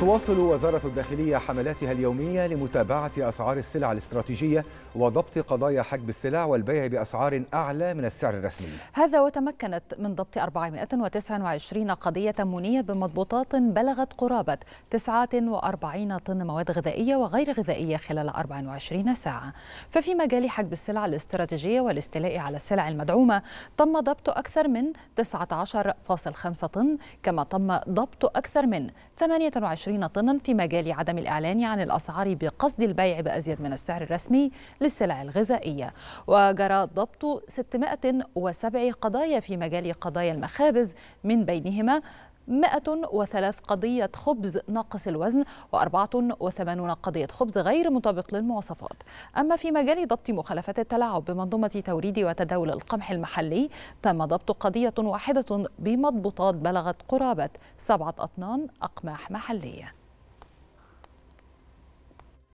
تواصل وزارة الداخلية حملاتها اليومية لمتابعة أسعار السلع الاستراتيجية وضبط قضايا حجب السلع والبيع بأسعار أعلى من السعر الرسمي هذا وتمكنت من ضبط 429 قضية تمونية بمضبوطات بلغت قرابة 49 طن مواد غذائية وغير غذائية خلال 24 ساعة ففي مجال حجب السلع الاستراتيجية والاستيلاء على السلع المدعومة تم ضبط أكثر من 19.5 طن كما تم ضبط أكثر من 28 20 طنا في مجال عدم الإعلان عن الأسعار بقصد البيع بأزيد من السعر الرسمي للسلع الغذائية وجرى ضبط 607 قضايا في مجال قضايا المخابز من بينهما 103 قضية خبز ناقص الوزن و84 قضية خبز غير مطابق للمواصفات أما في مجال ضبط مخالفات التلاعب بمنظومة توريد وتداول القمح المحلي تم ضبط قضية واحدة بمضبوطات بلغت قرابة سبعة أطنان أقماح محلية